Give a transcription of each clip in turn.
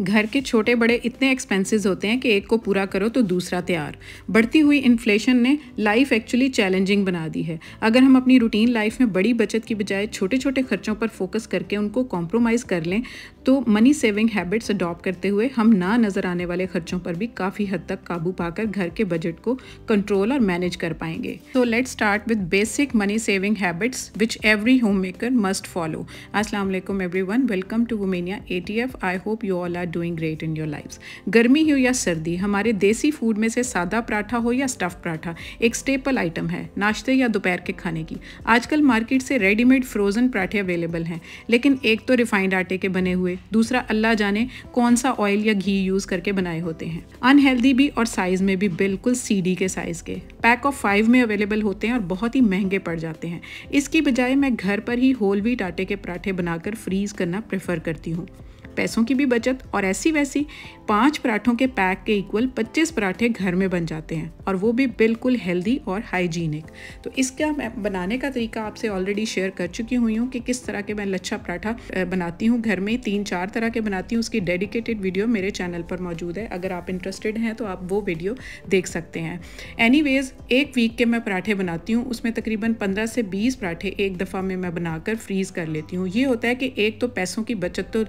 घर के छोटे बड़े इतने एक्सपेंसिज होते हैं कि एक को पूरा करो तो दूसरा तैयार बढ़ती हुई इन्फ्लेशन ने लाइफ एक्चुअली चैलेंजिंग बना दी है अगर हम अपनी रूटीन लाइफ में बड़ी बचत की बजाय छोटे छोटे खर्चों पर फोकस करके उनको कॉम्प्रोमाइज़ कर लें तो मनी सेविंग हैबिट्स अडॉप्ट करते हुए हम ना नज़र आने वाले खर्चों पर भी काफ़ी हद तक काबू पाकर घर के बजट को कंट्रोल और मैनेज कर पाएंगे तो let start with basic money saving habits which every homemaker must follow असलम everyone welcome to Womenia A T F I hope you all are doing great in your life गर्मी हो या सर्दी हमारे देसी food में से सादा पराठा हो या स्टफ़ पराठा एक स्टेपल आइटम है नाश्ते या दोपहर के खाने की आजकल मार्केट से रेडीमेड फ्रोज़न पराठे अवेलेबल हैं लेकिन एक तो रिफाइंड आटे के बने हुए दूसरा अल्लाह जाने कौन सा ऑयल या घी यूज़ करके बनाए होते हैं अनहेल्दी भी और साइज़ में भी बिल्कुल सीडी के साइज़ के पैक ऑफ फाइव में अवेलेबल होते हैं और बहुत ही महंगे पड़ जाते हैं इसकी बजाय मैं घर पर ही होल व्हीट आटे के पराठे बनाकर फ्रीज़ करना प्रेफर करती हूँ पैसों की भी बचत और ऐसी वैसी पाँच पराठों के पैक के इक्वल पच्चीस पराठे घर में बन जाते हैं और वो भी बिल्कुल हेल्दी और हाइजीनिक तो इसका मैं बनाने का तरीका आपसे ऑलरेडी शेयर कर चुकी हुई हूँ कि किस तरह के मैं लच्छा पराठा बनाती हूँ घर में तीन चार तरह के बनाती हूँ उसकी डेडिकेटेड वीडियो मेरे चैनल पर मौजूद है अगर आप इंटरेस्टेड हैं तो आप वो वीडियो देख सकते हैं एनी एक वीक के मैं पराठे बनाती हूँ उसमें तकरीबन पंद्रह से बीस पराठे एक दफ़ा में मैं बनाकर फ्रीज़ कर लेती हूँ ये होता है कि एक तो पैसों की बचत तो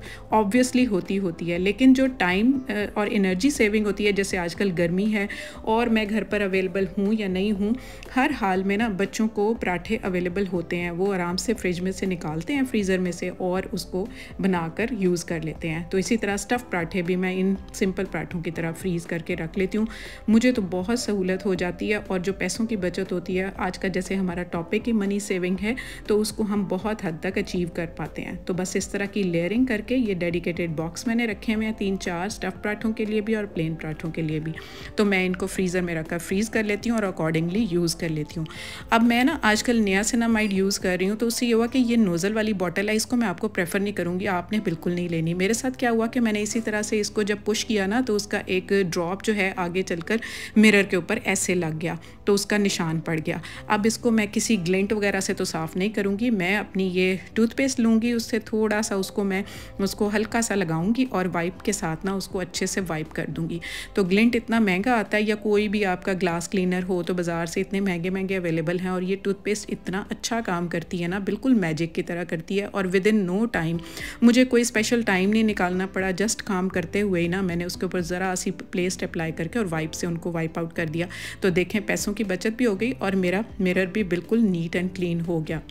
ऑब्वियसली होती होती है लेकिन जो टाइम और एनर्जी सेविंग होती है जैसे आजकल गर्मी है और मैं घर पर अवेलेबल हूँ या नहीं हूँ हर हाल में ना बच्चों को पराठे अवेलेबल होते हैं वो आराम से फ्रिज में से निकालते हैं फ्रीज़र में से और उसको बनाकर यूज़ कर लेते हैं तो इसी तरह स्टफ़ पराठे भी मैं इन सिंपल पराठों की तरह फ्रीज़ करके रख लेती हूँ मुझे तो बहुत सहूलत हो जाती है और जो पैसों की बचत होती है आज का जैसे हमारा टॉपिक ही मनी सेविंग है तो उसको हम बहुत हद तक अचीव कर पाते हैं तो बस इस तरह की लेयरिंग करके ये डेडिकेट डेडिकेटेड बॉक्स मैंने रखे हुए हैं तीन चार स्टफ़ पराठों के लिए भी और प्लेन पराठों के लिए भी तो मैं इनको फ्रीज़र में रखकर फ्रीज़ कर लेती हूँ और अकॉर्डिंगली यूज़ कर लेती हूँ अब मैं ना आजकल नया सिनामाइड यूज़ कर रही हूँ तो उससे ये हुआ कि ये नोज़ल वाली बॉटल है इसको मैं आपको प्रेफर नहीं करूँगी आपने बिल्कुल नहीं लेनी मेरे साथ क्या हुआ कि मैंने इसी तरह से इसको जब पुश किया ना तो उसका एक ड्रॉप जो है आगे चलकर मिरर के ऊपर ऐसे लग गया तो उसका निशान पड़ गया अब इसको मैं किसी ग्लेंट वगैरह से तो साफ़ नहीं करूँगी मैं अपनी ये टूथपेस्ट लूँगी उससे थोड़ा सा उसको मैं उसको हल्का हल्का सा लगाऊंगी और वाइप के साथ ना उसको अच्छे से वाइप कर दूंगी तो ग्लिंट इतना महंगा आता है या कोई भी आपका ग्लास क्लीनर हो तो बाज़ार से इतने महंगे महंगे अवेलेबल हैं और ये टूथपेस्ट इतना अच्छा काम करती है ना बिल्कुल मैजिक की तरह करती है और विद इन नो टाइम मुझे कोई स्पेशल टाइम नहीं निकालना पड़ा जस्ट काम करते हुए ही ना मैंने उसके ऊपर ज़रा सी प्लेस्ट अप्लाई करके और वाइप से उनको वाइप आउट कर दिया तो देखें पैसों की बचत भी हो गई और मेरा मिरर भी बिल्कुल नीट एंड क्लीन हो गया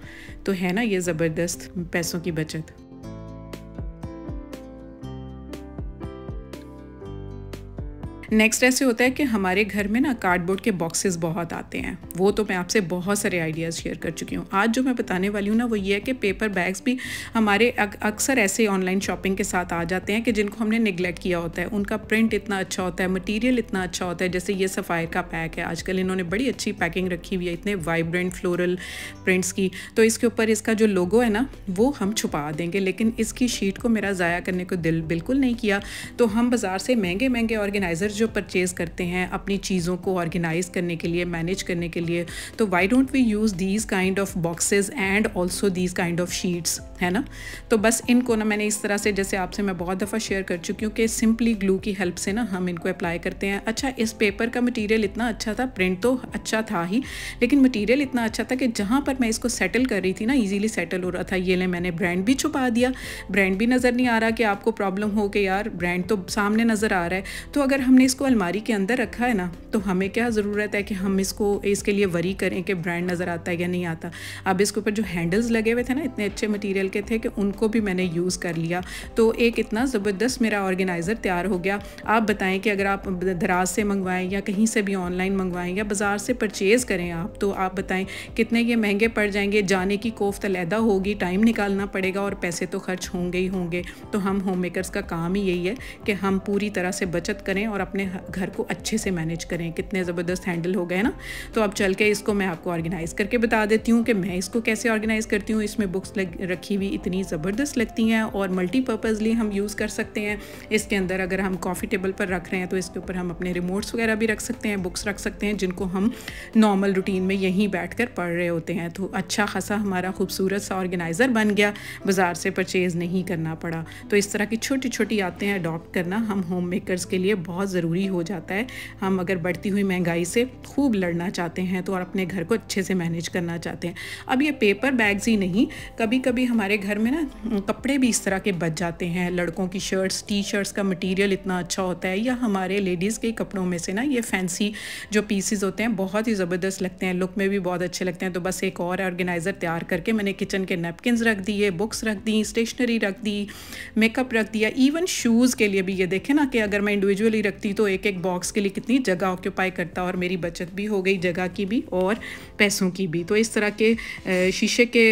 तो है ना ये ज़बरदस्त पैसों की बचत नेक्स्ट ऐसे होता है कि हमारे घर में ना कार्डबोर्ड के बॉक्सेस बहुत आते हैं वो तो मैं आपसे बहुत सारे आइडियाज़ शेयर कर चुकी हूँ आज जो मैं बताने वाली हूँ ना वो ये है कि पेपर बैग्स भी हमारे अक्सर ऐसे ऑनलाइन शॉपिंग के साथ आ जाते हैं कि जिनको हमने निगलेक्ट किया होता है उनका प्रिंट इतना अच्छा होता है मटीरियल इतना अच्छा होता है जैसे ये सफ़ायर का पैक है आजकल इन्होंने बड़ी अच्छी पैकिंग रखी हुई है इतने वाइब्रेंट फ्लोरल प्रिंट्स की तो इसके ऊपर इसका जो लोगो है ना वो हम छुपा देंगे लेकिन इसकी शीट को मेरा ज़ाया करने को दिल बिल्कुल नहीं किया तो हम बाज़ार से महंगे महंगे ऑर्गेनाइज़र जो परचेज़ करते हैं अपनी चीज़ों को ऑर्गेनाइज़ करने के लिए मैनेज करने के लिए तो why don't we use these kind of boxes and also these kind of sheets है ना तो बस इनको ना मैंने इस तरह से जैसे आपसे मैं बहुत दफ़ा शेयर कर चुकी हूँ कि सिंपली ग्लू की हेल्प से ना हम इनको अप्लाई करते हैं अच्छा इस पेपर का मटीरियल इतना अच्छा था प्रिंट तो अच्छा था ही लेकिन मटीरियल इतना अच्छा था कि जहाँ पर मैं इसको सेटल कर रही थी ना इजीली सेटल हो रहा था ये ले मैंने ब्रांड भी छुपा दिया ब्रांड भी नज़र नहीं आ रहा कि आपको प्रॉब्लम हो कि यार ब्रांड तो सामने नज़र आ रहा है तो अगर हमने इसको अलमारी के अंदर रखा है ना तो हमें क्या ज़रूरत है कि हम इसको इसके लिए वरी करें कि ब्रांड नज़र आता है या नहीं आता अब इसके ऊपर जो हैंडल्स लगे हुए थे ना इतने अच्छे मटेरियल के थे कि उनको भी मैंने यूज़ कर लिया तो एक इतना ज़बरदस्त मेरा ऑर्गेनाइज़र तैयार हो गया आप बताएं कि अगर आप दराज से मंगवाएं या कहीं से भी ऑनलाइन मंगवाएं या बाज़ार से परचेज़ करें आप तो आप बताएं कितने ये महंगे पड़ जाएंगे जाने की कोफ्त अलहदा होगी टाइम निकालना पड़ेगा और पैसे तो खर्च होंगे ही होंगे तो हम होम मेकर्स का काम ही यही है कि हम पूरी तरह से बचत करें और अपने अपने घर को अच्छे से मैनेज करें कितने ज़बरदस्त हैंडल हो गए ना तो अब चल के इसको मैं आपको ऑर्गेनाइज़ करके बता देती हूँ कि मैं इसको कैसे ऑर्गेनाइज़ करती हूँ इसमें बुक्स लग, रखी हुई इतनी ज़बरदस्त लगती हैं और मल्टीपर्पज़ली हम यूज़ कर सकते हैं इसके अंदर अगर हम कॉफ़ी टेबल पर रख रहे हैं तो इसके ऊपर हम अपने रिमोट्स वगैरह भी रख सकते हैं बुक्स रख सकते हैं जिनको हम नॉर्मल रूटीन में यहीं बैठ कर पढ़ रहे होते हैं तो अच्छा खासा हमारा खूबसूरत सा ऑर्गेनाइज़र बन गया बाज़ार से परचेज़ नहीं करना पड़ा तो इस तरह की छोटी छोटी आते हैं अडॉप्ट करना हम होम मेकर्स के लिए बहुत ज़रूरी ज़रूरी हो जाता है हम अगर बढ़ती हुई महंगाई से खूब लड़ना चाहते हैं तो और अपने घर को अच्छे से मैनेज करना चाहते हैं अब ये पेपर बैग्स ही नहीं कभी कभी हमारे घर में ना कपड़े भी इस तरह के बच जाते हैं लड़कों की शर्ट्स टी शर्ट्स का मटीरियल इतना अच्छा होता है या हमारे लेडीज़ के कपड़ों में से ना ये फैंसी जो पीसीज होते हैं बहुत ही ज़बरदस्त लगते हैं लुक में भी बहुत अच्छे लगते हैं तो बस एक और ऑर्गेनाइज़र तैयार करके मैंने किचन के नैपकिन रख दिए बुक्स रख दी स्टेशनरी रख दी मेकअप रख दिया इवन शूज़ के लिए भी ये देखें ना कि अगर मैं इंडिविजुअली रखती तो एक एक बॉक्स के लिए कितनी जगह ऑक्यूपाई करता और मेरी बचत भी हो गई जगह की भी और पैसों की भी तो इस तरह के शीशे के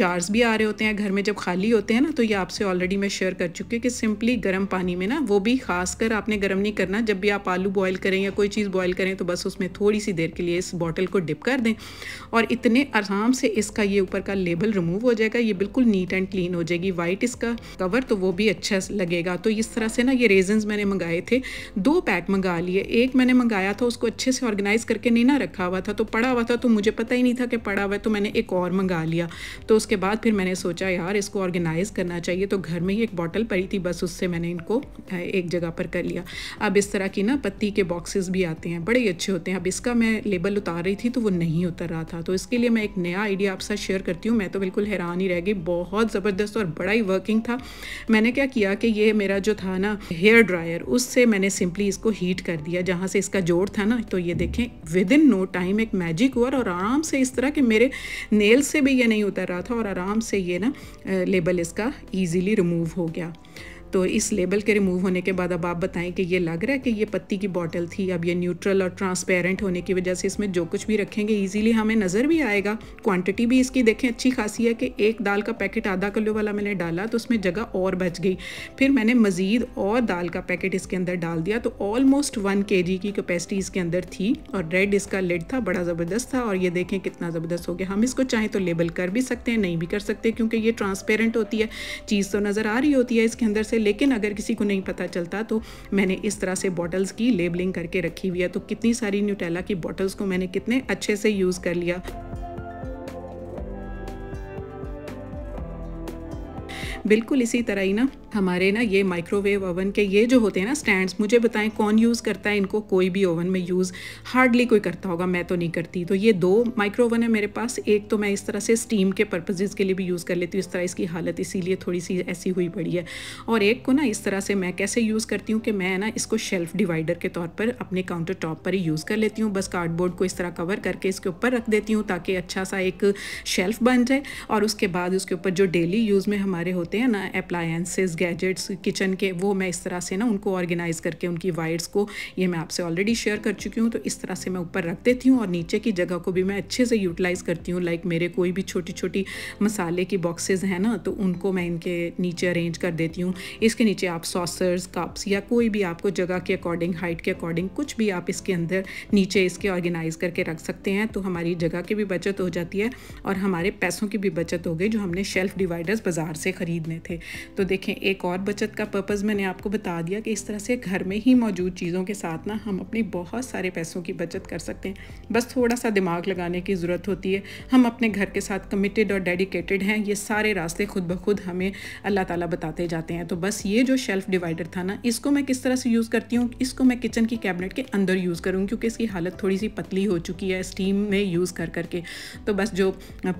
जार्स भी आ रहे होते हैं घर में जब खाली होते हैं ना तो ये आपसे ऑलरेडी मैं शेयर कर चुकी हूँ कि सिंपली गर्म पानी में ना वो भी खास कर आपने गर्म नहीं करना जब भी आप आलू बॉयल करें या कोई चीज़ बॉयल करें तो बस उसमें थोड़ी सी देर के लिए इस बॉटल को डिप कर दें और इतने आराम से इसका ये ऊपर का लेबल रिमूव हो जाएगा ये बिल्कुल नीट एंड क्लीन हो जाएगी वाइट इसका कवर तो वो भी अच्छा लगेगा तो इस तरह से ना ये रेजन मैंने मंगाए थे दो पैक मंगा लिए एक मैंने मंगाया था उसको अच्छे से ऑर्गेनाइज़ करके नहीं ना रखा हुआ था तो पड़ा हुआ था तो मुझे पता ही नहीं था कि पड़ा हुआ है तो मैंने एक और मंगा लिया तो उसके बाद फिर मैंने सोचा यार इसको ऑर्गेनाइज़ करना चाहिए तो घर में ही एक बॉटल पड़ी थी बस उससे मैंने इनको एक जगह पर कर लिया अब इस तरह की ना पत्ती के बॉक्सेस भी आते हैं बड़े अच्छे होते हैं अब इसका मैं लेबल उतार रही थी तो वो नहीं उतर रहा था तो इसके लिए मैं एक नया आइडिया आप साथ शेयर करती हूँ मैं तो बिल्कुल हैरान ही रह गई बहुत ज़बरदस्त और बड़ा ही वर्किंग था मैंने क्या किया कि ये मेरा जो था ना हेयर ड्रायर उससे मैंने सिंपली इसको हीट कर दिया जहाँ से इसका जोड़ था ना तो ये देखें विद इन नो टाइम एक मैजिक हुआ और आराम से इस तरह के मेरे नेल से भी ये नहीं उतर रहा था और आराम से ये ना लेबल इसका ईजीली रिमूव हो गया तो इस लेबल के रिमूव होने के बाद अब आप बताएं कि ये लग रहा है कि ये पत्ती की बॉटल थी अब ये न्यूट्रल और ट्रांसपेरेंट होने की वजह से इसमें जो कुछ भी रखेंगे ईजिली हमें नज़र भी आएगा क्वांटिटी भी इसकी देखें अच्छी खासी है कि एक दाल का पैकेट आधा किलो वाला मैंने डाला तो उसमें जगह और बच गई फिर मैंने मज़ीद और दाल का पैकेट इसके अंदर डाल दिया तो ऑलमोस्ट वन के की कैपेसिटी इसके अंदर थी और रेड इसका लेड था बड़ा ज़बरदस्त था और ये देखें कितना ज़बरदस्त हो गया हम इसको चाहें तो लेबल कर भी सकते हैं नहीं भी कर सकते क्योंकि ये ट्रांसपेरेंट होती है चीज़ तो नज़र आ रही होती है इसके अंदर से लेकिन अगर किसी को नहीं पता चलता तो मैंने इस तरह से बॉटल्स की लेबलिंग करके रखी हुई है तो कितनी सारी न्यूटेला की बॉटल्स को मैंने कितने अच्छे से यूज़ कर लिया बिल्कुल इसी तरह ही ना हमारे ना ये माइक्रोवेव ओवन के ये जो होते हैं ना स्टैंड्स मुझे बताएं कौन यूज़ करता है इनको कोई भी ओवन में यूज़ हार्डली कोई करता होगा मैं तो नहीं करती तो ये दो माइक्रो ओवन है मेरे पास एक तो मैं इस तरह से स्टीम के पर्पजेज़ के लिए भी यूज़ कर लेती हूँ इस तरह इसकी हालत इसीलिए थोड़ी सी ऐसी हुई पड़ी है और एक को ना इस तरह से मैं कैसे यूज़ करती हूँ कि मैं ना इसको शेल्फ डिवाइडर के तौर पर अपने काउंटर टॉप पर ही यूज़ कर लेती हूँ बस कार्डबोर्ड को इस तरह कवर करके इसके ऊपर रख देती हूँ ताकि अच्छा सा एक शेल्फ बन जाए और उसके बाद उसके ऊपर जो डेली यूज़ में हमारे होते होते हैं ना अप्लायंसेस गैजेट्स किचन के वो मैं इस तरह से ना उनको ऑर्गेनाइज़ करके उनकी वायर्स को ये मैं आपसे ऑलरेडी शेयर कर चुकी हूँ तो इस तरह से मैं ऊपर रख देती हूँ और नीचे की जगह को भी मैं अच्छे से यूटिलाइज़ करती हूँ लाइक मेरे कोई भी छोटी छोटी मसाले की बॉक्सेज हैं ना तो उनको मैं इनके नीचे अरेंज कर देती हूँ इसके नीचे आप सॉसर्स कप्स या कोई भी आपको जगह के अकॉर्डिंग हाइट के अकॉर्डिंग कुछ भी आप इसके अंदर नीचे इसके ऑर्गेनाइज़ करके रख सकते हैं तो हमारी जगह की भी बचत हो जाती है और हमारे पैसों की भी बचत हो गई जो हमने शेल्फ डिवाइडर्स बाज़ार से ख़रीद ख़रीदने थे तो देखें एक और बचत का पर्पज़ मैंने आपको बता दिया कि इस तरह से घर में ही मौजूद चीज़ों के साथ ना हम अपने बहुत सारे पैसों की बचत कर सकते हैं बस थोड़ा सा दिमाग लगाने की ज़रूरत होती है हम अपने घर के साथ कमिटेड और डेडिकेटेड हैं ये सारे रास्ते खुद ब खुद हमें अल्लाह ताला बताते जाते हैं तो बस ये जो शेल्फ़ डिवाइडर था ना इसको मैं किस तरह से यूज़ करती हूँ इसको मैं किचन की कैबिनेट के अंदर यूज़ करूँ क्योंकि इसकी हालत थोड़ी सी पतली हो चुकी है स्टीम में यूज़ कर करके तो बस जो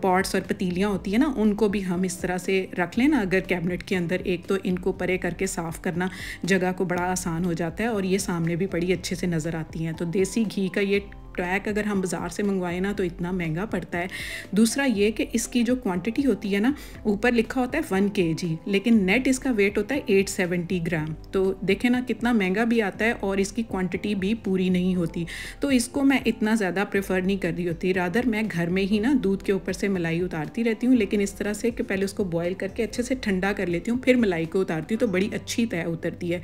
पॉट्स और पतीलियाँ होती है ना उनको भी हम इस तरह से रख लें ना अगर कैबिनेट के अंदर एक तो इनको परे करके साफ़ करना जगह को बड़ा आसान हो जाता है और ये सामने भी बड़ी अच्छे से नज़र आती हैं तो देसी घी का ये ट्रैक अगर हम बाज़ार से मंगवाएं ना तो इतना महंगा पड़ता है दूसरा ये कि इसकी जो क्वांटिटी होती है ना ऊपर लिखा होता है वन के लेकिन नेट इसका वेट होता है एट सेवेंटी ग्राम तो देखें ना कितना महंगा भी आता है और इसकी क्वांटिटी भी पूरी नहीं होती तो इसको मैं इतना ज़्यादा प्रेफर नहीं कर रही होती रादर मैं घर में ही ना दूध के ऊपर से मलाई उतारती रहती हूँ लेकिन इस तरह से कि पहले उसको बॉयल करके अच्छे से ठंडा कर लेती हूँ फिर मलाई को उतारती हूँ तो बड़ी अच्छी तय उतरती है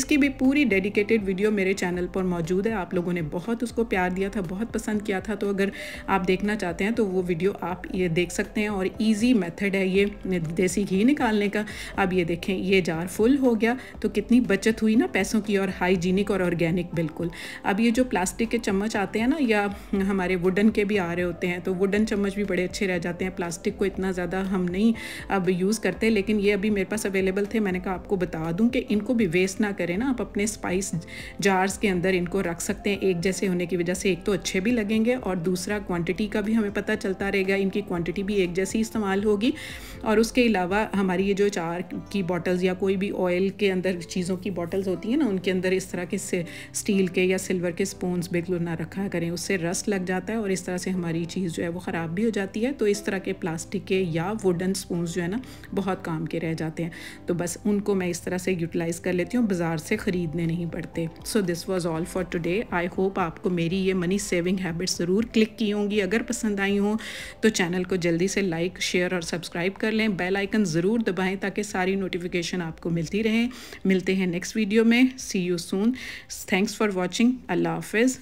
इसकी भी पूरी डेडिकेटेड वीडियो मेरे चैनल पर मौजूद है आप लोगों ने बहुत उसको प्यार दिया किया था बहुत पसंद किया था तो अगर आप देखना चाहते हैं तो वो वीडियो आप ये देख सकते हैं और ईजी मेथड है ये देसी घी निकालने का अब ये देखें ये जार फुल हो गया तो कितनी बचत हुई ना पैसों की और हाइजीनिक और ऑर्गेनिक बिल्कुल अब ये जो प्लास्टिक के चम्मच आते हैं ना या हमारे वुडन के भी आ रहे होते हैं तो वुडन चम्मच भी बड़े अच्छे रह जाते हैं प्लास्टिक को इतना ज़्यादा हम नहीं अब यूज़ करते लेकिन ये अभी मेरे पास अवेलेबल थे मैंने कहा आपको बता दूँ कि इनको भी वेस्ट ना करें ना आप अपने स्पाइस जार्स के अंदर इनको रख सकते हैं एक जैसे होने की वजह से एक तो अच्छे भी लगेंगे और दूसरा क्वांटिटी का भी हमें पता चलता रहेगा इनकी क्वांटिटी भी एक जैसी इस्तेमाल होगी और उसके अलावा हमारी ये जो चार की बॉटल्स या कोई भी ऑयल के अंदर चीज़ों की बॉटल्स होती हैं ना उनके अंदर इस तरह के स्टील के या सिल्वर के स्पून्स बिल्कुल ना रखा करें उससे रस लग जाता है और इस तरह से हमारी चीज़ जो है वो ख़राब भी हो जाती है तो इस तरह के प्लास्टिक के या वुडन स्पून्स जो है ना बहुत काम के रह जाते हैं तो बस उनको मैं इस तरह से यूटिलाइज़ कर लेती हूँ बाज़ार से ख़रीदने नहीं पड़ते so this was all for today I hope आपको मेरी ये मनी सेविंग हैबिट्स ज़रूर क्लिक की होंगी अगर पसंद आई हों तो चैनल को जल्दी से लाइक शेयर और सब्सक्राइब कर लें बेल आइकन ज़रूर दबाएं ताकि सारी नोटिफिकेशन आपको मिलती रहे मिलते हैं नेक्स्ट वीडियो में see you soon thanks for watching अल्लाह हाफिज़